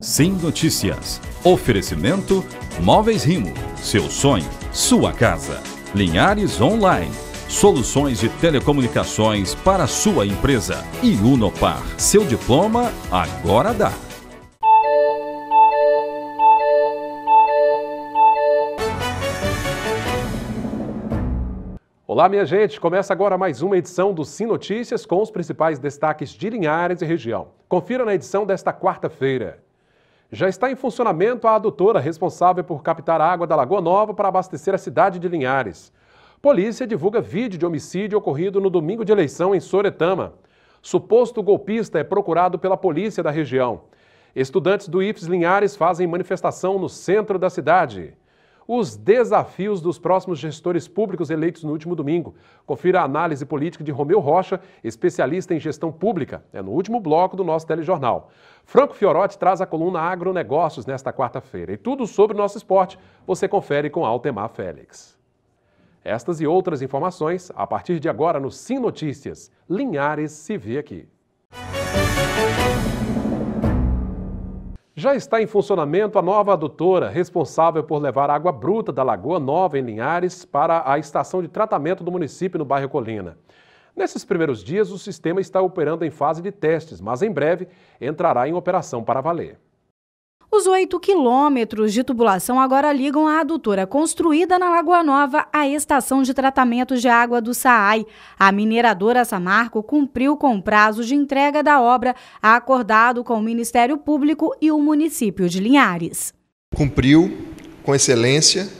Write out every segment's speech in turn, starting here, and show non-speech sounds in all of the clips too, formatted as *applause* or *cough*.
Sim Notícias. Oferecimento Móveis Rimo. Seu sonho, sua casa. Linhares Online. Soluções de telecomunicações para sua empresa. E Unopar. Seu diploma agora dá. Olá, minha gente. Começa agora mais uma edição do Sim Notícias com os principais destaques de Linhares e região. Confira na edição desta quarta-feira. Já está em funcionamento a adutora responsável por captar água da Lagoa Nova para abastecer a cidade de Linhares. Polícia divulga vídeo de homicídio ocorrido no domingo de eleição em Soretama. Suposto golpista é procurado pela polícia da região. Estudantes do IFES Linhares fazem manifestação no centro da cidade os desafios dos próximos gestores públicos eleitos no último domingo. Confira a análise política de Romeu Rocha, especialista em gestão pública. É no último bloco do nosso telejornal. Franco Fiorotti traz a coluna Agronegócios nesta quarta-feira. E tudo sobre o nosso esporte você confere com Altemar Félix. Estas e outras informações a partir de agora no Sim Notícias. Linhares se vê aqui. Já está em funcionamento a nova adutora, responsável por levar água bruta da Lagoa Nova, em Linhares, para a estação de tratamento do município no bairro Colina. Nesses primeiros dias, o sistema está operando em fase de testes, mas em breve entrará em operação para valer. Os 8 quilômetros de tubulação agora ligam a adutora construída na Lagoa Nova à estação de tratamento de água do SAAI. A mineradora Samarco cumpriu com o prazo de entrega da obra acordado com o Ministério Público e o município de Linhares. Cumpriu com excelência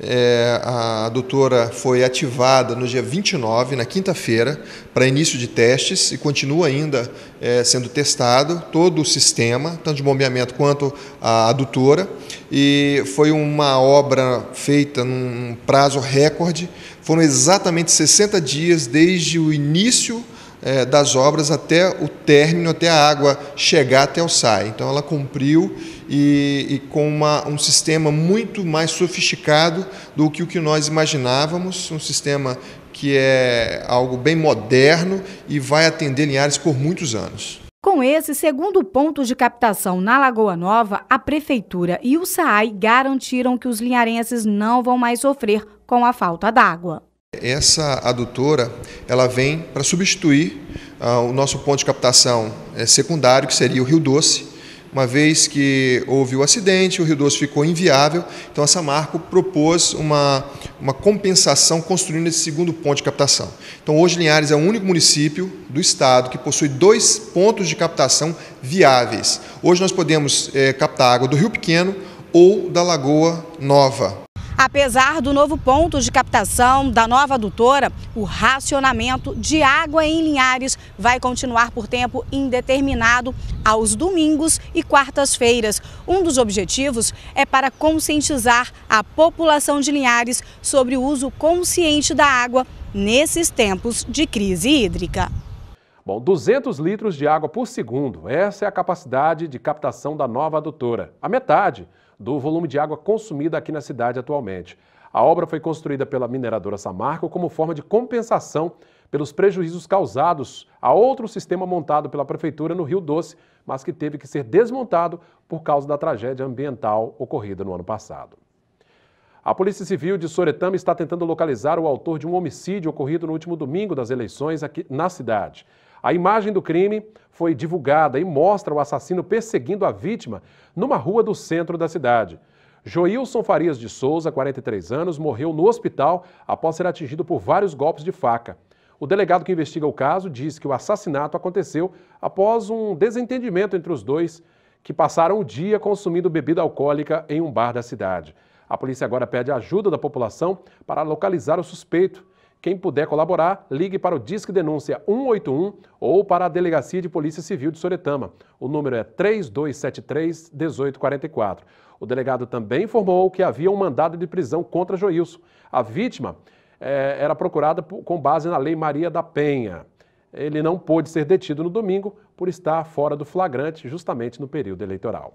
é, a doutora foi ativada no dia 29, na quinta-feira, para início de testes e continua ainda é, sendo testado todo o sistema, tanto de bombeamento quanto a adutora. E foi uma obra feita num prazo recorde. Foram exatamente 60 dias desde o início é, das obras até o término, até a água chegar até o SAI. Então ela cumpriu e, e com uma, um sistema muito mais sofisticado do que o que nós imaginávamos, um sistema que é algo bem moderno e vai atender Linhares por muitos anos. Com esse segundo ponto de captação na Lagoa Nova, a Prefeitura e o SAAI garantiram que os linharenses não vão mais sofrer com a falta d'água. Essa adutora ela vem para substituir ah, o nosso ponto de captação é, secundário, que seria o Rio Doce, uma vez que houve o acidente, o Rio Doce ficou inviável, então a Samarco propôs uma, uma compensação construindo esse segundo ponto de captação. Então hoje Linhares é o único município do estado que possui dois pontos de captação viáveis. Hoje nós podemos é, captar água do Rio Pequeno ou da Lagoa Nova. Apesar do novo ponto de captação da nova adutora, o racionamento de água em Linhares vai continuar por tempo indeterminado aos domingos e quartas-feiras. Um dos objetivos é para conscientizar a população de Linhares sobre o uso consciente da água nesses tempos de crise hídrica. Bom, 200 litros de água por segundo, essa é a capacidade de captação da nova adutora. A metade do volume de água consumida aqui na cidade atualmente. A obra foi construída pela mineradora Samarco como forma de compensação pelos prejuízos causados a outro sistema montado pela prefeitura no Rio Doce, mas que teve que ser desmontado por causa da tragédia ambiental ocorrida no ano passado. A Polícia Civil de Soretama está tentando localizar o autor de um homicídio ocorrido no último domingo das eleições aqui na cidade. A imagem do crime foi divulgada e mostra o assassino perseguindo a vítima numa rua do centro da cidade. Joilson Farias de Souza, 43 anos, morreu no hospital após ser atingido por vários golpes de faca. O delegado que investiga o caso diz que o assassinato aconteceu após um desentendimento entre os dois, que passaram o dia consumindo bebida alcoólica em um bar da cidade. A polícia agora pede ajuda da população para localizar o suspeito. Quem puder colaborar, ligue para o Disque Denúncia 181 ou para a Delegacia de Polícia Civil de Soretama. O número é 3273 1844. O delegado também informou que havia um mandado de prisão contra Joilson. A vítima é, era procurada com base na Lei Maria da Penha. Ele não pôde ser detido no domingo por estar fora do flagrante, justamente no período eleitoral.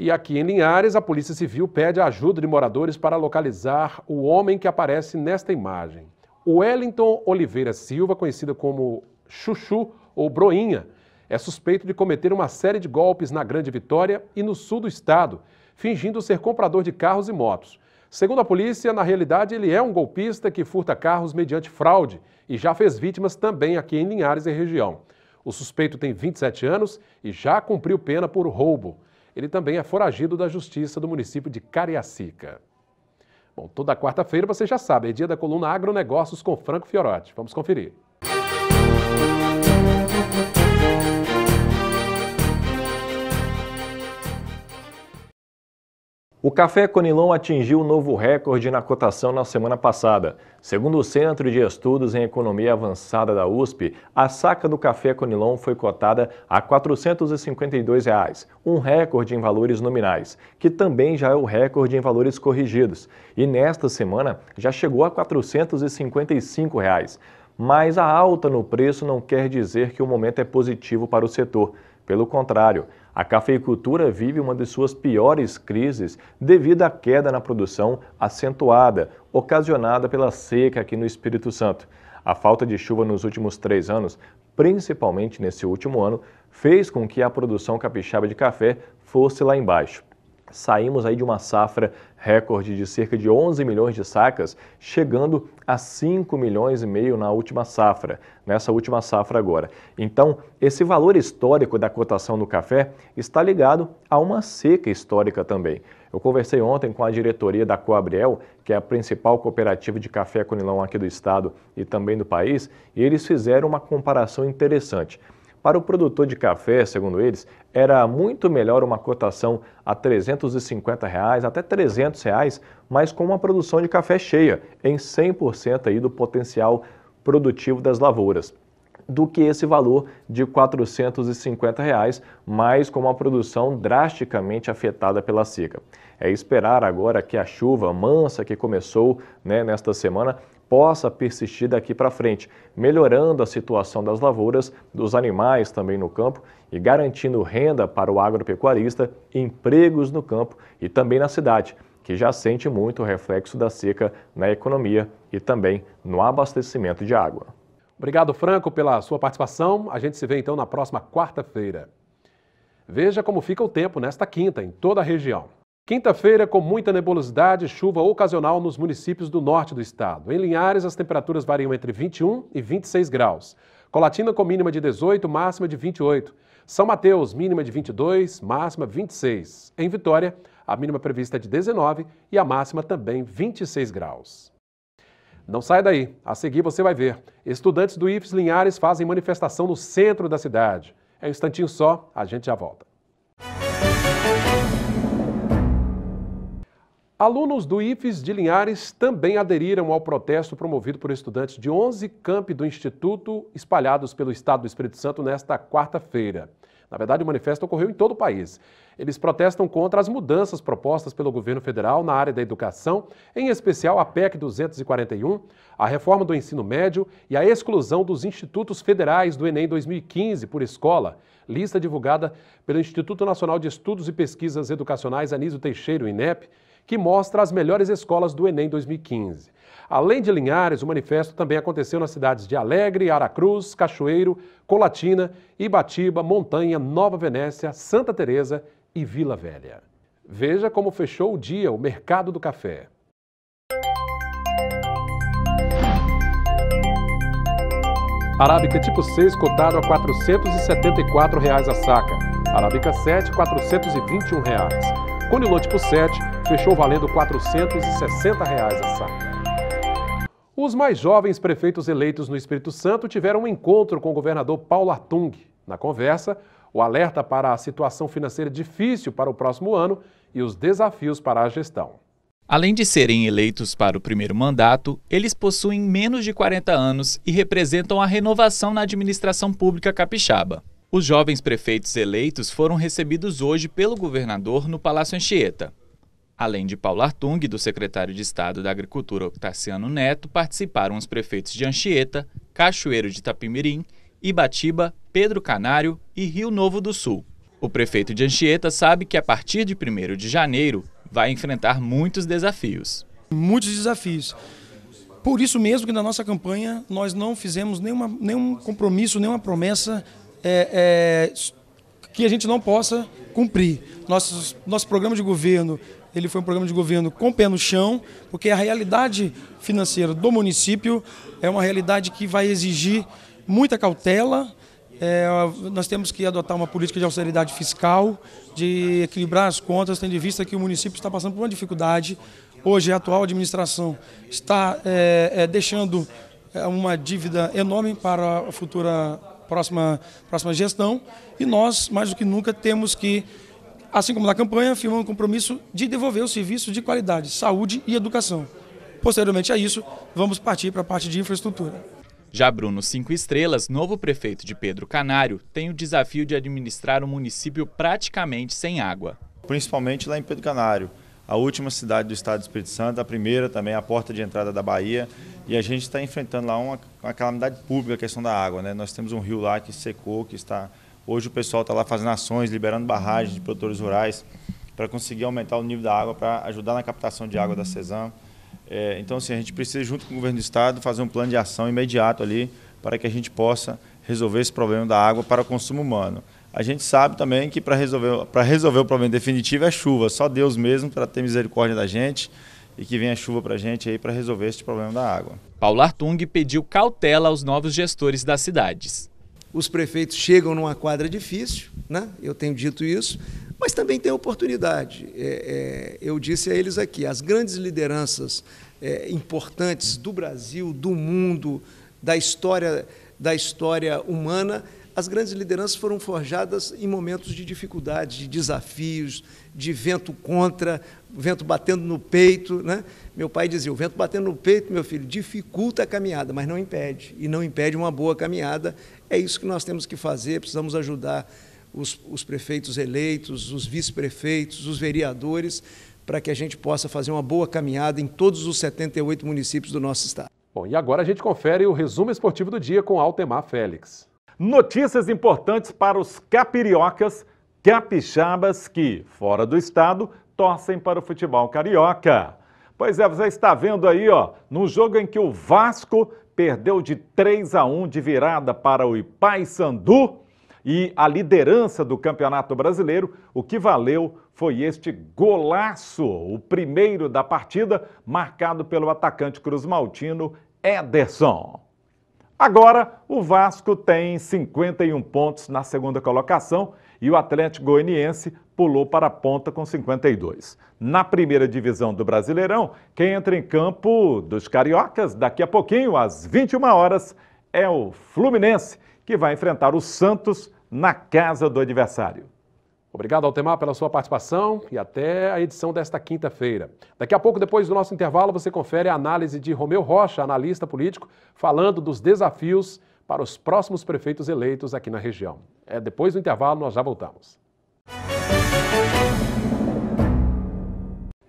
E aqui em Linhares, a Polícia Civil pede a ajuda de moradores para localizar o homem que aparece nesta imagem. O Wellington Oliveira Silva, conhecido como Chuchu ou Broinha, é suspeito de cometer uma série de golpes na Grande Vitória e no sul do estado, fingindo ser comprador de carros e motos. Segundo a polícia, na realidade, ele é um golpista que furta carros mediante fraude e já fez vítimas também aqui em Linhares e região. O suspeito tem 27 anos e já cumpriu pena por roubo. Ele também é foragido da Justiça do município de Cariacica. Bom, toda quarta-feira você já sabe, é dia da coluna Agronegócios com Franco Fiorotti. Vamos conferir. O café Conilon atingiu um novo recorde na cotação na semana passada. Segundo o Centro de Estudos em Economia Avançada da USP, a saca do café Conilon foi cotada a R$ 452, reais, um recorde em valores nominais, que também já é o recorde em valores corrigidos, e nesta semana já chegou a R$ 455. Reais. Mas a alta no preço não quer dizer que o momento é positivo para o setor. Pelo contrário, a cafeicultura vive uma de suas piores crises devido à queda na produção acentuada, ocasionada pela seca aqui no Espírito Santo. A falta de chuva nos últimos três anos, principalmente nesse último ano, fez com que a produção capixaba de café fosse lá embaixo saímos aí de uma safra recorde de cerca de 11 milhões de sacas, chegando a 5 milhões e meio na última safra, nessa última safra agora. Então, esse valor histórico da cotação do café está ligado a uma seca histórica também. Eu conversei ontem com a diretoria da Coabriel, que é a principal cooperativa de café conilão aqui do estado e também do país, e eles fizeram uma comparação interessante. Para o produtor de café, segundo eles, era muito melhor uma cotação a R$ 350 reais, até R$ 300, reais, mas com uma produção de café cheia, em 100% aí do potencial produtivo das lavouras do que esse valor de R$ 450, reais, mas com uma produção drasticamente afetada pela seca. É esperar agora que a chuva mansa que começou né, nesta semana possa persistir daqui para frente, melhorando a situação das lavouras, dos animais também no campo e garantindo renda para o agropecuarista, empregos no campo e também na cidade, que já sente muito o reflexo da seca na economia e também no abastecimento de água. Obrigado, Franco, pela sua participação. A gente se vê então na próxima quarta-feira. Veja como fica o tempo nesta quinta em toda a região. Quinta-feira, com muita nebulosidade e chuva ocasional nos municípios do norte do estado. Em Linhares, as temperaturas variam entre 21 e 26 graus. Colatina com mínima de 18, máxima de 28. São Mateus, mínima de 22, máxima 26. Em Vitória, a mínima prevista é de 19 e a máxima também 26 graus. Não sai daí, a seguir você vai ver. Estudantes do IFES Linhares fazem manifestação no centro da cidade. É um instantinho só, a gente já volta. Alunos do IFES de Linhares também aderiram ao protesto promovido por estudantes de 11 campi do Instituto espalhados pelo Estado do Espírito Santo nesta quarta-feira. Na verdade, o manifesto ocorreu em todo o país. Eles protestam contra as mudanças propostas pelo governo federal na área da educação, em especial a PEC 241, a reforma do ensino médio e a exclusão dos institutos federais do Enem 2015 por escola, lista divulgada pelo Instituto Nacional de Estudos e Pesquisas Educacionais Anísio Teixeira, o INEP, que mostra as melhores escolas do Enem 2015. Além de Linhares, o manifesto também aconteceu nas cidades de Alegre, Aracruz, Cachoeiro, Colatina, Ibatiba, Montanha, Nova Venécia, Santa Teresa e Vila Velha. Veja como fechou o dia o mercado do café. Arábica tipo 6 cotado a R$ 474 reais a saca. Arábica 7, R$ 421. Reais. Conilon tipo 7 fechou valendo R$ 460 reais a saca. Os mais jovens prefeitos eleitos no Espírito Santo tiveram um encontro com o governador Paulo Artung. Na conversa, o alerta para a situação financeira difícil para o próximo ano e os desafios para a gestão. Além de serem eleitos para o primeiro mandato, eles possuem menos de 40 anos e representam a renovação na administração pública capixaba. Os jovens prefeitos eleitos foram recebidos hoje pelo governador no Palácio Anchieta. Além de Paulo Artung, do secretário de Estado da Agricultura Octaciano Neto, participaram os prefeitos de Anchieta, Cachoeiro de Tapimirim, Ibatiba, Pedro Canário e Rio Novo do Sul. O prefeito de Anchieta sabe que a partir de 1 de janeiro vai enfrentar muitos desafios. Muitos desafios. Por isso mesmo que na nossa campanha nós não fizemos nenhuma, nenhum compromisso, nenhuma promessa é, é, que a gente não possa cumprir. Nossos, nosso programa de governo ele foi um programa de governo com pé no chão, porque a realidade financeira do município é uma realidade que vai exigir muita cautela. É, nós temos que adotar uma política de austeridade fiscal, de equilibrar as contas, tendo em vista que o município está passando por uma dificuldade. Hoje, a atual administração está é, é, deixando é, uma dívida enorme para a futura próxima, próxima gestão e nós, mais do que nunca, temos que assim como na campanha, firmamos o compromisso de devolver o serviço de qualidade, saúde e educação. Posteriormente a isso, vamos partir para a parte de infraestrutura. Já Bruno Cinco Estrelas, novo prefeito de Pedro Canário, tem o desafio de administrar um município praticamente sem água. Principalmente lá em Pedro Canário, a última cidade do estado do Espírito Santo, a primeira também, a porta de entrada da Bahia. E a gente está enfrentando lá uma, uma calamidade pública, a questão da água. Né? Nós temos um rio lá que secou, que está Hoje o pessoal está lá fazendo ações, liberando barragens de produtores rurais para conseguir aumentar o nível da água, para ajudar na captação de água da Cesam. É, então, assim, a gente precisa, junto com o governo do Estado, fazer um plano de ação imediato ali para que a gente possa resolver esse problema da água para o consumo humano. A gente sabe também que para resolver, para resolver o problema definitivo é chuva, só Deus mesmo para ter misericórdia da gente e que venha chuva para a gente aí para resolver esse problema da água. Paulo Artung pediu cautela aos novos gestores das cidades os prefeitos chegam numa quadra difícil, né? eu tenho dito isso, mas também tem oportunidade. É, é, eu disse a eles aqui, as grandes lideranças é, importantes do Brasil, do mundo, da história, da história humana, as grandes lideranças foram forjadas em momentos de dificuldades, de desafios, de vento contra, o vento batendo no peito. Né? Meu pai dizia: o vento batendo no peito, meu filho, dificulta a caminhada, mas não impede. E não impede uma boa caminhada. É isso que nós temos que fazer, precisamos ajudar os, os prefeitos eleitos, os vice-prefeitos, os vereadores, para que a gente possa fazer uma boa caminhada em todos os 78 municípios do nosso estado. Bom, e agora a gente confere o resumo esportivo do dia com Altemar Félix. Notícias importantes para os capiriocas, capixabas que, fora do estado, torcem para o futebol carioca. Pois é, você está vendo aí, ó, no jogo em que o Vasco perdeu de 3 a 1 de virada para o Ipaysandu e a liderança do Campeonato Brasileiro, o que valeu foi este golaço, o primeiro da partida, marcado pelo atacante cruzmaltino Ederson. Agora, o Vasco tem 51 pontos na segunda colocação e o Atlético Goianiense pulou para a ponta com 52. Na primeira divisão do Brasileirão, quem entra em campo dos cariocas daqui a pouquinho, às 21 horas, é o Fluminense, que vai enfrentar o Santos na casa do adversário. Obrigado, Altemar, pela sua participação e até a edição desta quinta-feira. Daqui a pouco, depois do nosso intervalo, você confere a análise de Romeu Rocha, analista político, falando dos desafios para os próximos prefeitos eleitos aqui na região. É depois do intervalo, nós já voltamos.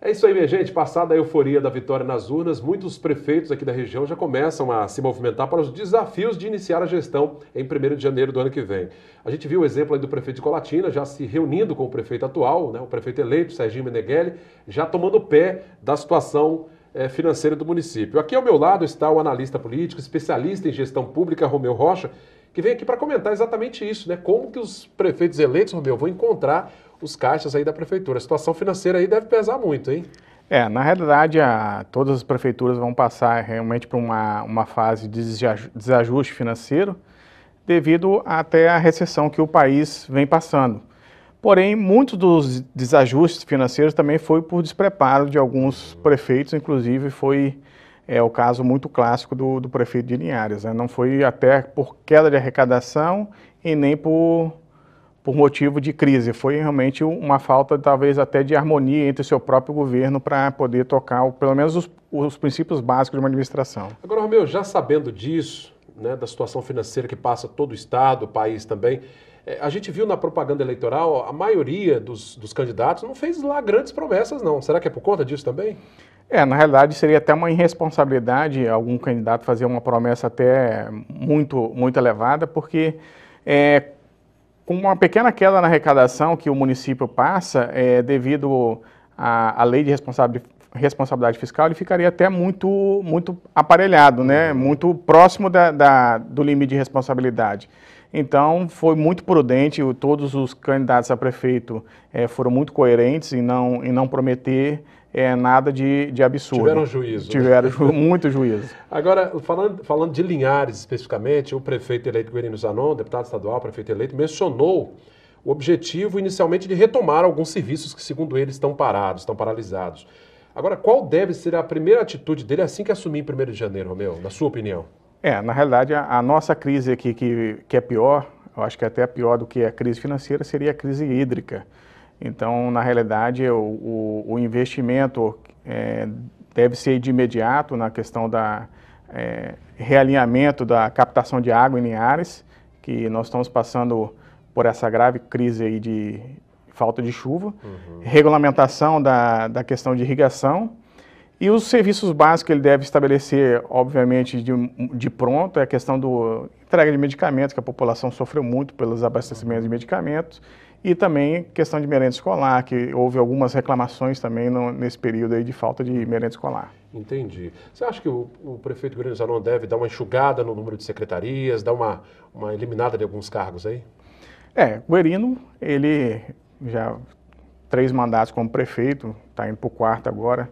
É isso aí, minha gente. Passada a euforia da vitória nas urnas, muitos prefeitos aqui da região já começam a se movimentar para os desafios de iniciar a gestão em 1 de janeiro do ano que vem. A gente viu o exemplo aí do prefeito de Colatina já se reunindo com o prefeito atual, né, o prefeito eleito, Serginho Meneghelli, já tomando pé da situação eh, financeira do município. Aqui ao meu lado está o analista político, especialista em gestão pública, Romeu Rocha, que vem aqui para comentar exatamente isso, né? Como que os prefeitos eleitos, Romeu, vão encontrar os caixas aí da prefeitura. A situação financeira aí deve pesar muito, hein? É, na realidade, a, todas as prefeituras vão passar realmente por uma, uma fase de desajuste financeiro devido até a recessão que o país vem passando. Porém, muitos dos desajustes financeiros também foi por despreparo de alguns prefeitos, inclusive foi é, o caso muito clássico do, do prefeito de Linhares. Né? Não foi até por queda de arrecadação e nem por, por motivo de crise. Foi realmente uma falta, talvez até, de harmonia entre seu próprio governo para poder tocar, pelo menos, os, os princípios básicos de uma administração. Agora, Romeu, já sabendo disso, né, da situação financeira que passa todo o Estado, o país também. É, a gente viu na propaganda eleitoral, a maioria dos, dos candidatos não fez lá grandes promessas, não. Será que é por conta disso também? É, na realidade seria até uma irresponsabilidade algum candidato fazer uma promessa até muito, muito elevada, porque é, com uma pequena queda na arrecadação que o município passa, é, devido à, lei de responsabilidade responsabilidade fiscal, ele ficaria até muito, muito aparelhado, né? muito próximo da, da do limite de responsabilidade. Então, foi muito prudente, todos os candidatos a prefeito eh, foram muito coerentes em não, em não prometer eh, nada de, de absurdo. Tiveram juízo. Né? Tiveram *laughs* muito juízo. Agora, falando, falando de Linhares especificamente, o prefeito eleito Guilherme Zanon, deputado estadual, prefeito eleito, mencionou o objetivo inicialmente de retomar alguns serviços que, segundo ele, estão parados, estão paralisados. Agora, qual deve ser a primeira atitude dele assim que assumir em 1 de janeiro, Romeu, na sua opinião? É, na realidade, a, a nossa crise aqui, que, que é pior, eu acho que até pior do que a crise financeira, seria a crise hídrica. Então, na realidade, o, o, o investimento é, deve ser de imediato na questão da é, realinhamento da captação de água em Linhares, que nós estamos passando por essa grave crise aí de falta de chuva, uhum. regulamentação da, da questão de irrigação, e os serviços básicos que ele deve estabelecer, obviamente, de, de pronto, é a questão do entrega de medicamentos, que a população sofreu muito pelos abastecimentos de medicamentos, e também questão de merenda escolar, que houve algumas reclamações também no, nesse período aí de falta de merenda escolar. Entendi. Você acha que o, o prefeito Grande deve dar uma enxugada no número de secretarias, dar uma, uma eliminada de alguns cargos aí? É, o ele já três mandatos como prefeito, está indo para o quarto agora,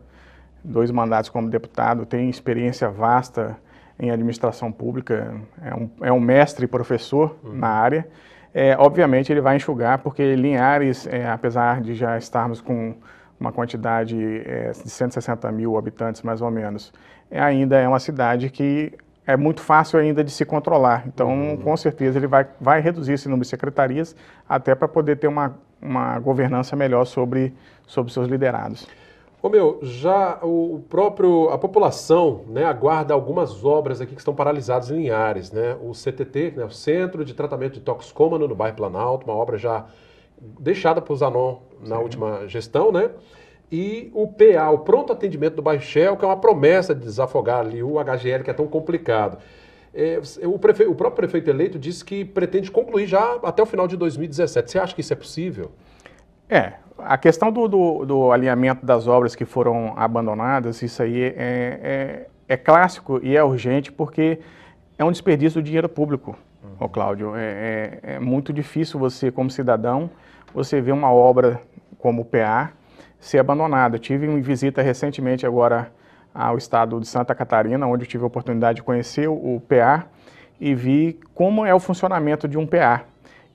dois mandatos como deputado, tem experiência vasta em administração pública, é um, é um mestre professor uhum. na área. É, obviamente ele vai enxugar, porque Linhares, é, apesar de já estarmos com uma quantidade é, de 160 mil habitantes, mais ou menos, é, ainda é uma cidade que é muito fácil ainda de se controlar. Então, uhum. com certeza, ele vai, vai reduzir esse número de secretarias até para poder ter uma, uma governança melhor sobre, sobre seus liderados. Ô meu, já o próprio, a população né, aguarda algumas obras aqui que estão paralisadas em Linhares, né? O CTT, né, o Centro de Tratamento de Toxicômano no bairro Planalto, uma obra já deixada para o Zanon na Sim. última gestão, né? E o PA, o Pronto Atendimento do Bairro Shell, que é uma promessa de desafogar ali o HGL, que é tão complicado. É, o, o próprio prefeito eleito disse que pretende concluir já até o final de 2017. Você acha que isso é possível? É, a questão do, do, do, alinhamento das obras que foram abandonadas, isso aí é, é, é, clássico e é urgente porque é um desperdício do dinheiro público, uhum. Cláudio. É, é, é, muito difícil você, como cidadão, você ver uma obra como o PA ser abandonada. Tive uma visita recentemente agora ao estado de Santa Catarina, onde eu tive a oportunidade de conhecer o PA e vi como é o funcionamento de um PA.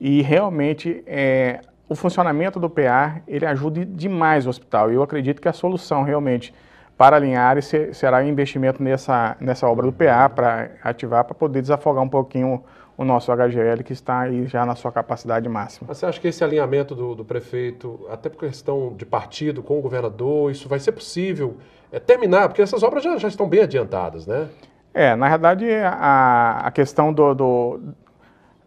E realmente é, o funcionamento do PA ele ajuda demais o hospital. E eu acredito que a solução realmente para alinhar será o investimento nessa, nessa obra do PA para ativar, para poder desafogar um pouquinho o nosso HGL que está aí já na sua capacidade máxima. Mas você acha que esse alinhamento do, do, prefeito, até por questão de partido com o governador, isso vai ser possível é, terminar? Porque essas obras já, já estão bem adiantadas, né? É, na verdade, a, a questão do, do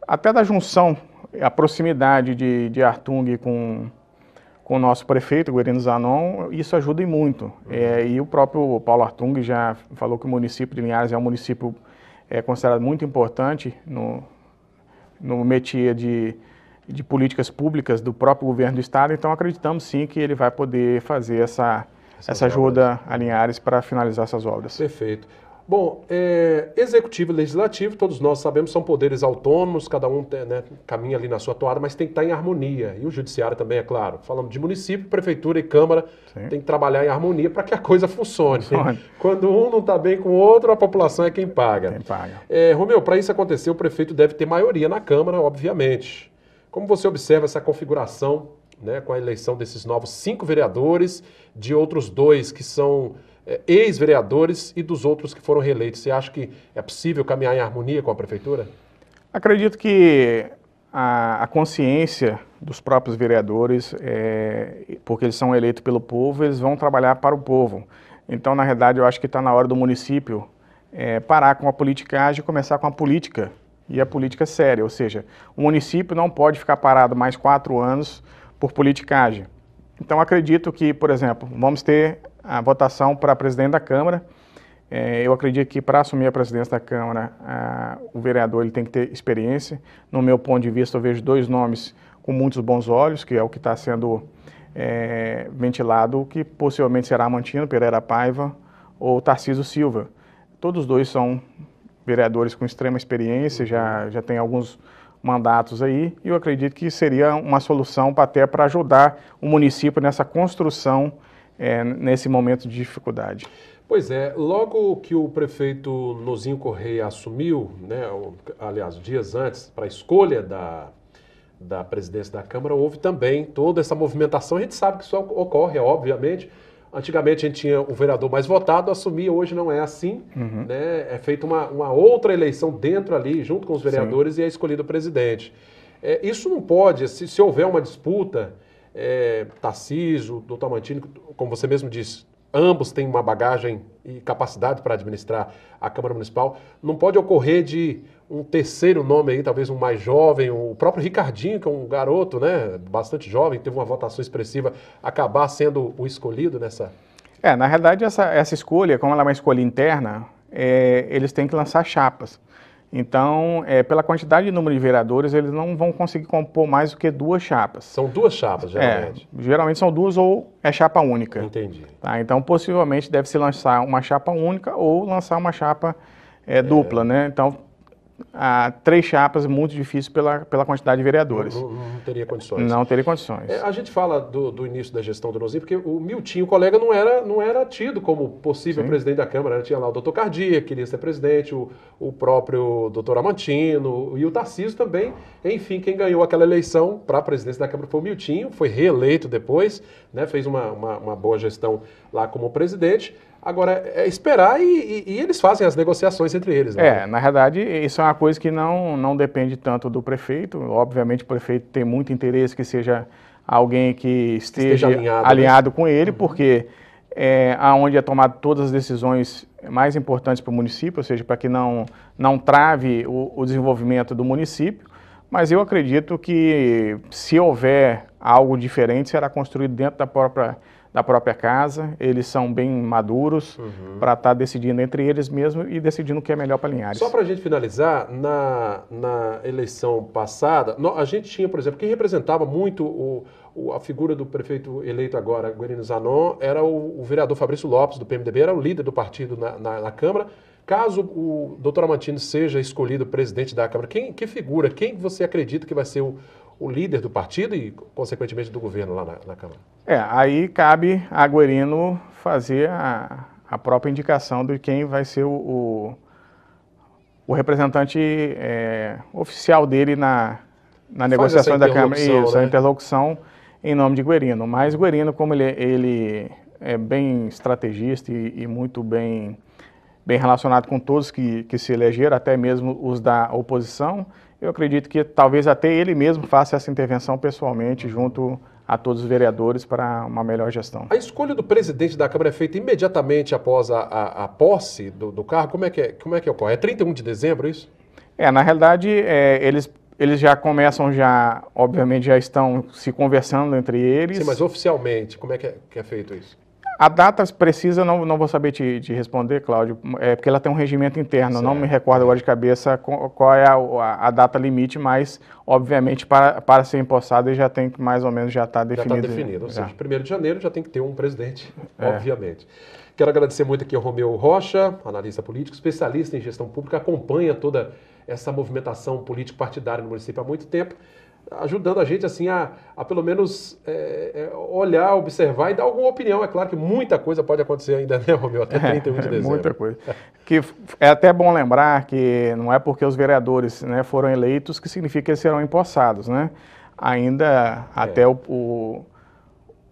até da junção a proximidade de, de Artung com, com o nosso prefeito, Guerino Zanon, isso ajuda e muito. É, e o próprio Paulo Artung já falou que o município de Linhares é um município é, considerado muito importante no, no métier de, de políticas públicas do próprio governo do estado, então acreditamos sim que ele vai poder fazer essa, essa ajuda obras. a Linhares para finalizar essas obras. Perfeito. Bom, é, executivo e legislativo, todos nós sabemos, são poderes autônomos, cada um tem, né, caminha ali na sua toada, mas tem que estar em harmonia. E o judiciário também, é claro. Falando de município, prefeitura e Câmara, Sim. tem que trabalhar em harmonia para que a coisa funcione. funcione. *laughs* Quando um não está bem com o outro, a população é quem paga. Quem paga. É, Romeu, para isso acontecer, o prefeito deve ter maioria na Câmara, obviamente. Como você observa essa configuração né, com a eleição desses novos cinco vereadores, de outros dois que são é, ex-vereadores e dos outros que foram reeleitos. Você acha que é possível caminhar em harmonia com a prefeitura? Acredito que a, a consciência dos próprios vereadores, é, porque eles são eleitos pelo povo, eles vão trabalhar para o povo. Então, na realidade, eu acho que está na hora do município é, parar com a politicagem e começar com a política. E a política séria, ou seja, o município não pode ficar parado mais quatro anos por politicagem. Então, acredito que, por exemplo, vamos ter a votação para presidente da Câmara. É, eu acredito que para assumir a presidência da Câmara, a, o vereador ele tem que ter experiência. No meu ponto de vista, eu vejo dois nomes com muitos bons olhos, que é o que está sendo é, ventilado, que possivelmente será Mantino Pereira Paiva ou Tarciso Silva. Todos os dois são vereadores com extrema experiência, já, já tem alguns mandatos aí, e eu acredito que seria uma solução até para ajudar o município nessa construção é, nesse momento de dificuldade. Pois é, logo que o prefeito Nozinho Correia assumiu, né, aliás, dias antes, para a escolha da, da presidência da Câmara, houve também toda essa movimentação. A gente sabe que isso ocorre, obviamente. Antigamente a gente tinha o vereador mais votado, assumia, hoje não é assim. Uhum. Né? É feita uma, uma outra eleição dentro ali, junto com os vereadores, Sim. e é escolhido o presidente. É, isso não pode, se, se houver uma disputa é, Tarcísio, doutor Mantini, como você mesmo disse, ambos têm uma bagagem e capacidade para administrar a Câmara Municipal. Não pode ocorrer de um terceiro nome aí, talvez um mais jovem, o próprio Ricardinho, que é um garoto, né, bastante jovem, teve uma votação expressiva, acabar sendo o escolhido nessa. É, na realidade, essa, essa escolha, como ela é uma escolha interna, é, eles têm que lançar chapas. Então, é, pela quantidade de número de vereadores, eles não vão conseguir compor mais do que duas chapas. São duas chapas, é, geralmente? É, geralmente são duas ou é chapa única. Entendi. Tá? Então, possivelmente, deve-se lançar uma chapa única ou lançar uma chapa é, dupla, é. né? Então, a três chapas muito difícil pela, pela quantidade de vereadores. Não, não teria condições. Não teria condições. É, a gente fala do, do, início da gestão do Nozinho, porque o Miltinho, o colega, não era, não era tido como possível Sim. presidente da Câmara. Né? Tinha lá o doutor Cardia, queria ser presidente, o, o próprio doutor Amantino e o Tarcísio também. Enfim, quem ganhou aquela eleição para a presidência da Câmara foi o Miltinho, foi reeleito depois, né, fez uma, uma, uma boa gestão lá como presidente. Agora, é esperar e, e, e, eles fazem as negociações entre eles. Né? É, na verdade, isso é uma coisa que não, não depende tanto do prefeito. Obviamente, o prefeito tem muito interesse que seja alguém que esteja, esteja alinhado, né? alinhado né? com ele, uhum. porque é aonde é tomado todas as decisões mais importantes para o município, ou seja, para que não, não trave o, o desenvolvimento do município. Mas eu acredito que se houver algo diferente, será construído dentro da própria da própria casa, eles são bem maduros uhum. para estar tá decidindo entre eles mesmo e decidindo o que é melhor para Linhares. Só para a gente finalizar, na, na eleição passada, a gente tinha, por exemplo, quem representava muito o, o, a figura do prefeito eleito agora, Guarino Zanon, era o, o, vereador Fabrício Lopes, do PMDB, era o líder do partido na, na, na Câmara. Caso o doutor Amantini seja escolhido presidente da Câmara, quem, que figura, quem você acredita que vai ser o, o líder do partido e, consequentemente, do governo lá na, na Câmara. É, aí cabe a Guerino fazer a, a própria indicação de quem vai ser o, o, o representante é, oficial dele na, na negociação da Câmara. e né? a interlocução em nome de Guerino. Mas Guerino, como ele, é, ele é bem estrategista e, e muito bem bem relacionado com todos que, que se elegeram, até mesmo os da oposição. Eu acredito que talvez até ele mesmo faça essa intervenção pessoalmente junto a todos os vereadores para uma melhor gestão. A escolha do presidente da Câmara é feita imediatamente após a, a, a posse do, do, cargo? Como é, que é, como é que ocorre? É 31 de dezembro isso? É, na realidade, é, eles, eles já começam, já, obviamente, já estão se conversando entre eles. Sim, mas oficialmente, como é que é, que é feito isso? A data precisa, não, não vou saber te, te responder, Cláudio, é, porque ela tem um regimento interno, certo. não me recordo agora de cabeça qual é a, a data limite, mas, obviamente, para, para ser empossada já tem que mais ou menos já estar tá tá definido. Já está definido, ou já. seja, 1 de janeiro já tem que ter um presidente, é. obviamente. Quero agradecer muito aqui ao Romeu Rocha, analista político, especialista em gestão pública, acompanha toda essa movimentação político-partidária no município há muito tempo ajudando a gente assim a, a pelo menos é, é, olhar, observar e dar alguma opinião. É claro que muita coisa pode acontecer ainda, *laughs* né, Romeu? Até 31 é, de é, dezembro. Muita coisa. que é até bom lembrar que não é porque os vereadores né, foram eleitos que significa que eles serão empossados, né? Ainda é. até o, o,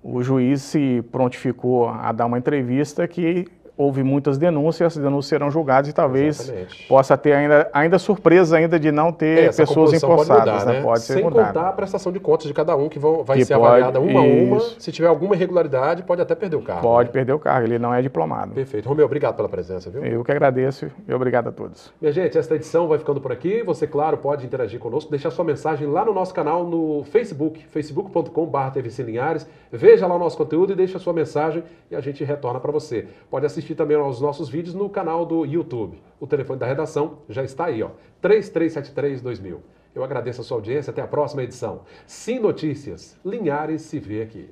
o juiz se prontificou a dar uma entrevista que houve muitas denúncias, essas denúncias serão julgadas e talvez Exatamente. possa ter ainda, ainda surpresa ainda de não ter é, Essa pessoas empossadas. Pode, mudar, né? né? pode Sem contar a prestação de contas de cada um, que vão, vai que ser pode, avaliada uma a uma. Se tiver alguma irregularidade, pode até perder o cargo. Né? Pode né? perder o cargo, ele não é diplomado. Perfeito. Romeu, obrigado pela presença, viu? Eu que agradeço e obrigado a todos. Minha gente, esta edição vai ficando por aqui. Você, claro, pode interagir conosco, deixar sua mensagem lá no nosso canal no Facebook, facebook.com.br Veja lá o nosso conteúdo e deixa sua mensagem e a gente retorna para você. Pode assistir assistir também aos nossos vídeos no canal do YouTube. O telefone da redação já está aí, ó, 3373-2000. Eu agradeço a sua audiência, até a próxima edição. Sim Notícias, Linhares se vê aqui.